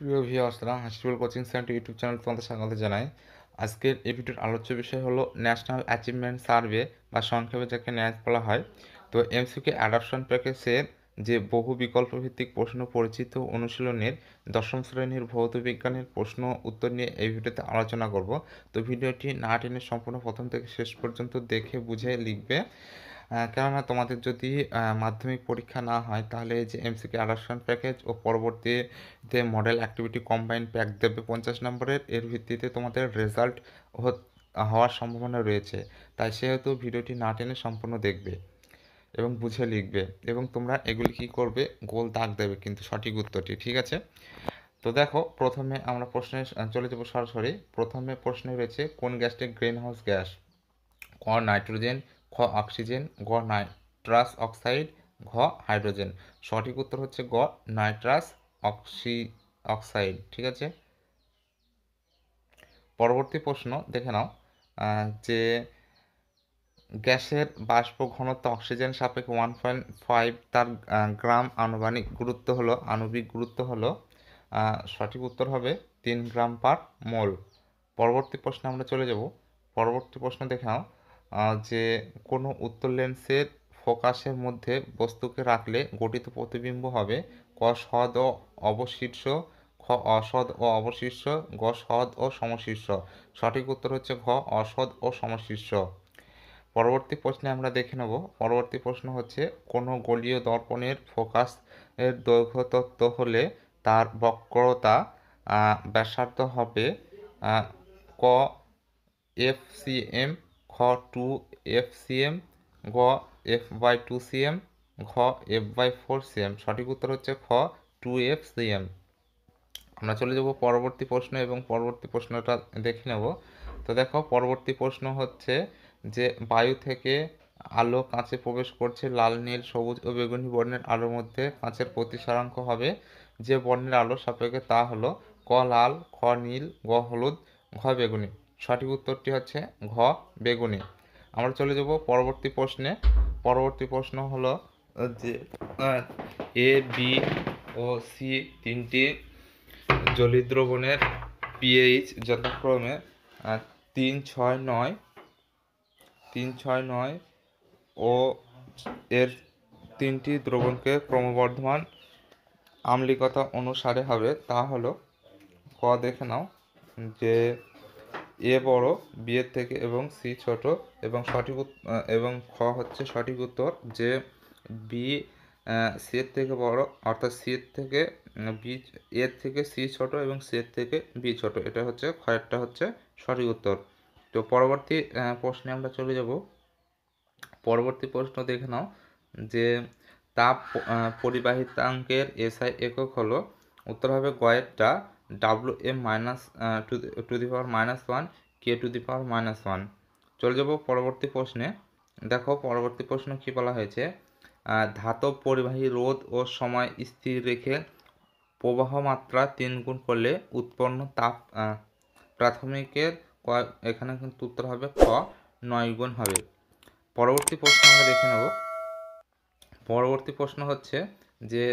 প্রিয় ভিওয়ার্সরা Hasibul coaching centre YouTube channel তোমাদের স্বাগত জানাই আজকের এই ভিডিওর আলোচ্য বিষয় হলো ন্যাশনাল অ্যাচিভমেন্ট সার্ভে বা সংক্ষেপে যাকে ন্যাচ বলা হয় তো এমসিকে অ্যাডাপশন প্যাকেজের যে বহু বিকল্প ভিত্তিক প্রশ্ন পরিচিত অনুশীলনের দশম শ্রেণীর ভৌত বিজ্ঞানের প্রশ্ন উত্তর নিয়ে এই ভিডিওতে আলোচনা করব তো ভিডিওটি না টেনে সম্পূর্ণ প্রথম থেকে শেষ পর্যন্ত দেখে বুঝে লিখবে কেননা তোমাদের যদি মাধ্যমিক পরীক্ষা না হয় তাহলে যে এমসিকে আডাপশন প্যাকেজ ও পরবর্তীতে মডেল অ্যাক্টিভিটি কম্বাইন প্যাক দেবে পঞ্চাশ নম্বরের এর ভিত্তিতে তোমাদের রেজাল্ট হওয়ার সম্ভাবনা রয়েছে তাই সেহেতু ভিডিওটি না টেনে সম্পূর্ণ দেখবে এবং বুঝে লিখবে এবং তোমরা এগুলি কি করবে গোল দাগ দেবে কিন্তু সঠিক উত্তরটি ঠিক আছে তো দেখো প্রথমে আমরা প্রশ্নে চলে যাবো সরাসরি প্রথমে প্রশ্নে রয়েছে কোন গ্যাসটি গ্রিন হাউস গ্যাস ক নাইট্রোজেন খ অক্সিজেন গ নাইট্রাস অক্সাইড ঘ হাইড্রোজেন সঠিক উত্তর হচ্ছে গ নাইট্রাস অক্সি অক্সাইড ঠিক আছে পরবর্তী প্রশ্ন দেখে নাও যে গ্যাসের বাষ্প ঘনত্ব অক্সিজেন সাপেক্ষে ওয়ান পয়েন্ট ফাইভ তার গ্রাম আনুমানিক গুরুত্ব হলো আণবিক গুরুত্ব হলো সঠিক উত্তর হবে তিন গ্রাম পার মোল পরবর্তী প্রশ্নে আমরা চলে যাব পরবর্তী প্রশ্ন দেখে নাও যে কোনো উত্তল লেন্সের ফোকাসের মধ্যে বস্তুকে রাখলে গঠিত প্রতিবিম্ব হবে ক সদ ও অবশীর্ষ খ অসদ ও অবশীর্ষ গ সদ ও সমশীর্ষ সঠিক উত্তর হচ্ছে ঘ অসদ ও সমশীর্ষ পরবর্তী প্রশ্নে আমরা দেখে নেব পরবর্তী প্রশ্ন হচ্ছে কোনো গোলীয় দর্পণের ফোকাস এর দৈর্ঘ্য তত্ত্ব হলে তার বক্রতা ব্যাসার্ধ হবে ক F C M two F CM ঘ এফ বাই টু সিএম ঘ এফ বাই ফোর সিএম সঠিক উত্তর হচ্ছে খ টু এফ সিএম আমরা চলে যাব পরবর্তী প্রশ্ন এবং পরবর্তী প্রশ্নটা দেখে নেব তো দেখো পরবর্তী প্রশ্ন হচ্ছে যে বায়ু থেকে আলো কাঁচে প্রবেশ করছে লাল নীল সবুজ ও বেগুনি বর্ণের আলোর মধ্যে কাঁচের প্রতিসারাঙ্ক হবে যে বর্ণের আলো সাপেক্ষে তা হলো ক লাল খ নীল গ হলুদ ঘ বেগুনি সঠিক উত্তরটি হচ্ছে ঘ বেগুনি আমরা চলে যাব পরবর্তী প্রশ্নে পরবর্তী প্রশ্ন হলো যে এ বি ও সি তিনটি জলিদ্রবণের পিএইচ যথাক্রমে তিন ছয় নয় তিন ছয় নয় ও এর তিনটি দ্রবণকে ক্রমবর্ধমান আম্লিকতা অনুসারে হবে তা হলো ক দেখে নাও যে এ বড় বিয়ের থেকে এবং সি ছোট এবং সঠিক এবং খ হচ্ছে সঠিক উত্তর যে বি সি এর থেকে বড় অর্থাৎ সি এর থেকে বি এর থেকে সি ছোট এবং সি এর থেকে বি ছোট এটা হচ্ছে খয়েরটা হচ্ছে সঠিক উত্তর তো পরবর্তী প্রশ্নে আমরা চলে যাব পরবর্তী প্রশ্ন দেখে নাও যে তাপ পরিবাহিতাঙ্কের এসআই একক হলো উত্তর হবে গয়েরটা W M minus two to the power minus one K to the power minus one চলে যাবো পরবর্তী প্রশ্নে দেখো পরবর্তী প্রশ্ন কি বলা হয়েছে ধাতব পরিবাহী রোধ ও সময় স্থির রেখে প্রবাহ মাত্রা তিন গুণ করলে উৎপন্ন তাপ প্রাথমিকের ক এখানে কিন্তু উত্তর হবে ক নয় গুণ হবে পরবর্তী প্রশ্ন আমরা দেখে নেব পরবর্তী প্রশ্ন হচ্ছে যে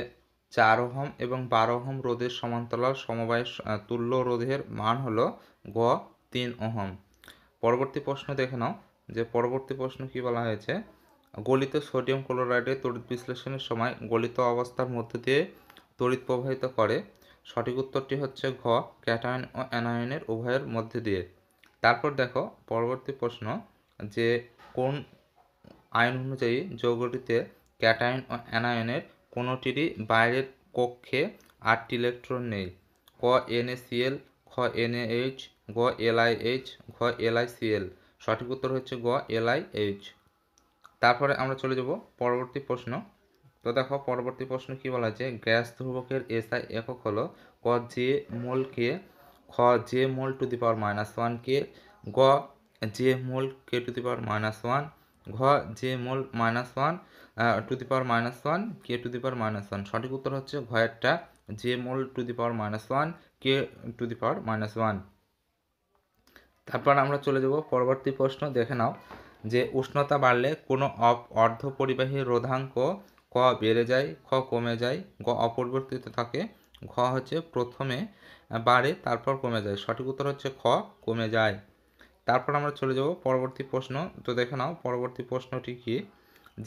চার ওহম এবং বারো ওহম রোধের সমান্তরাল সমবায় তুল্য রোধের মান হলো গ তিন ওহম পরবর্তী প্রশ্ন দেখে নাও যে পরবর্তী প্রশ্ন কি বলা হয়েছে গলিত সোডিয়াম ক্লোরাইডের তড়িৎ বিশ্লেষণের সময় গলিত অবস্থার মধ্য দিয়ে তড়িৎ প্রবাহিত করে সঠিক উত্তরটি হচ্ছে ঘ ক্যাটায়ন ও অ্যানায়নের উভয়ের মধ্যে দিয়ে তারপর দেখো পরবর্তী প্রশ্ন যে কোন আয়ন অনুযায়ী যৌগটিতে ক্যাটায়ন ও অ্যানায়নের কোনোটিরই বাইরের কক্ষে আটটি ইলেকট্রন নেই ক এনএসিএল খ এইচ গ এলআইএইচ ঘ এলআইসিএল সঠিক উত্তর হচ্ছে গ এলআইএইচ তারপরে আমরা চলে যাব পরবর্তী প্রশ্ন তো দেখো পরবর্তী প্রশ্ন কি বলা যে গ্যাস ধ্রুবকের এসআই একক হলো ক জে মোল কে খ J mol to the power minus one K গ J mol K to the power minus one ঘ J mol minus one to the power minus one K to the power minus one সঠিক উত্তর হচ্ছে ঘয়েরটা J mol to the power minus one K to the power minus one তারপর আমরা চলে যাব পরবর্তী প্রশ্ন দেখে নাও যে উষ্ণতা বাড়লে কোনো অর্ধ পরিবাহী রোধাঙ্ক ক বেড়ে যায় খ কমে যায় গ অপরিবর্তিত থাকে ঘ হচ্ছে প্রথমে বাড়ে তারপর কমে যায় সঠিক উত্তর হচ্ছে খ কমে যায় তারপর আমরা চলে যাব পরবর্তী প্রশ্ন তো দেখে নাও পরবর্তী প্রশ্নটি কি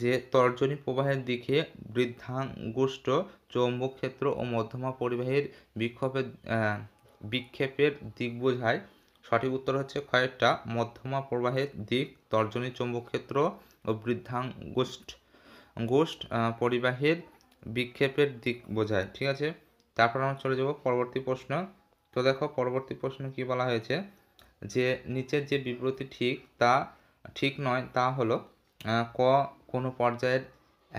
যে তর্জনী প্রবাহের দিকে বৃদ্ধাঙ্গুষ্ট চৌম্বক ক্ষেত্র ও মধ্যমা পরিবাহীর বিক্ষোভের বিক্ষেপের দিক বোঝায় সঠিক উত্তর হচ্ছে কয়েকটা মধ্যমা প্রবাহের দিক তর্জনী চৌম্বক ক্ষেত্র ও বৃদ্ধাঙ্গুষ্ট গোষ্ঠ পরিবাহের বিক্ষেপের দিক বোঝায় ঠিক আছে তারপর আমরা চলে যাব পরবর্তী প্রশ্ন তো দেখো পরবর্তী প্রশ্ন কি বলা হয়েছে যে নিচের যে বিবৃতি ঠিক তা ঠিক নয় তা হলো ক কোনো পর্যায়ের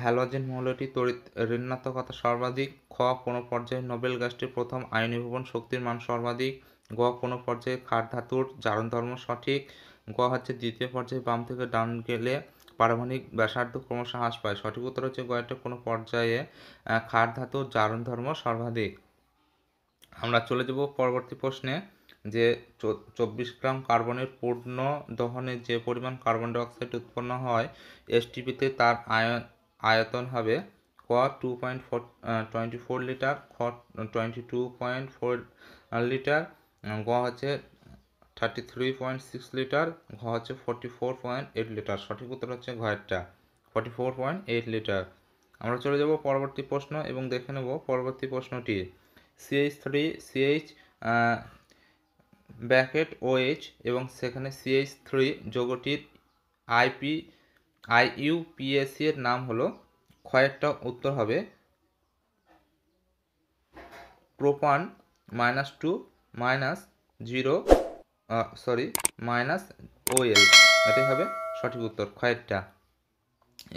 হ্যালোজেন মৌলটি তড়িৎ ঋণাত্মকতা সর্বাধিক খ কোনো পর্যায়ে নোবেল গ্যাসটির প্রথম আয়নীভবন শক্তির মান সর্বাধিক গ কোনো পর্যায়ে খাট ধাতুর জারণ ধর্ম সঠিক গ হচ্ছে দ্বিতীয় পর্যায়ে বাম থেকে ডাউন গেলে পারমাণিক ব্যাসার্ধ ক্রমশ হ্রাস পায় সঠিক উত্তর হচ্ছে গয়টা কোনো পর্যায়ে খাট ধাতুর জারণ ধর্ম সর্বাধিক আমরা চলে যাব পরবর্তী প্রশ্নে যে চব্বিশ গ্রাম কার্বনের পূর্ণ দহনে যে পরিমাণ কার্বন ডাইঅক্সাইড উৎপন্ন হয় এসটিপিতে তার আয়ন আয়তন হবে ক two point four twenty four litre খ twenty two point four litre গ হচ্ছে thirty three point six litre ঘ হচ্ছে forty four point eight litre সঠিক উত্তর হচ্ছে ঘয়েরটা forty four point eight litre আমরা চলে যাব পরবর্তী প্রশ্ন এবং দেখে নেব পরবর্তী প্রশ্নটি CH three CH bracket OH এবং সেখানে সিএইচ থ্রি যোগটির আইপি আইইউপিএসি এর নাম হলো কয়েকটা উত্তর হবে propane minus two minus zero sorry minus OL এটাই হবে সঠিক উত্তর কয়েকটা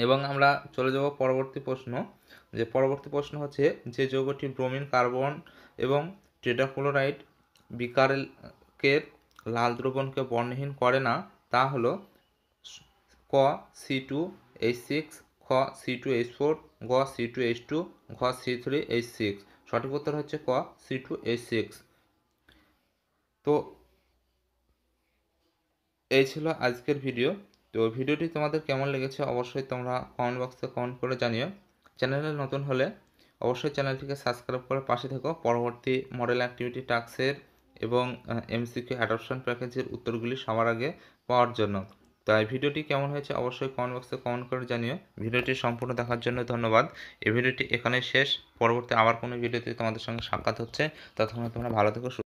এবং আমরা চলে যাব পরবর্তী প্রশ্ন যে পরবর্তী প্রশ্ন হচ্ছে যে যৌগটি ব্রোমিন কার্বন এবং টেটাক্লোরাইড বিকারেল বাক্যের লাল দ্রবণকে বর্ণহীন করে না তা হলো ক সি টু এইচ সিক্স খ সি টু এইচ ফোর গ সি টু এইচ টু ঘ সি থ্রি এইচ সিক্স সঠিক উত্তর হচ্ছে ক সি টু এইচ সিক্স তো এই ছিল আজকের ভিডিও তো ভিডিওটি তোমাদের কেমন লেগেছে অবশ্যই তোমরা কমেন্ট বক্সে কমেন্ট করে জানিও চ্যানেলে নতুন হলে অবশ্যই চ্যানেলটিকে সাবস্ক্রাইব করে পাশে থেকো পরবর্তী মডেল অ্যাক্টিভিটি টাস্কের এবং এমসিকিউ অ্যাডপশন প্যাকেজের উত্তরগুলি সবার আগে পাওয়ার জন্য তাই ভিডিওটি কেমন হয়েছে অবশ্যই কমেন্ট বক্সে কমেন্ট করে জানিও ভিডিওটি সম্পূর্ণ দেখার জন্য ধন্যবাদ এই ভিডিওটি এখানে শেষ পরবর্তী আবার কোনো ভিডিওতে তোমাদের সঙ্গে সাক্ষাৎ হচ্ছে ততক্ষণ তোমরা ভালো থেকো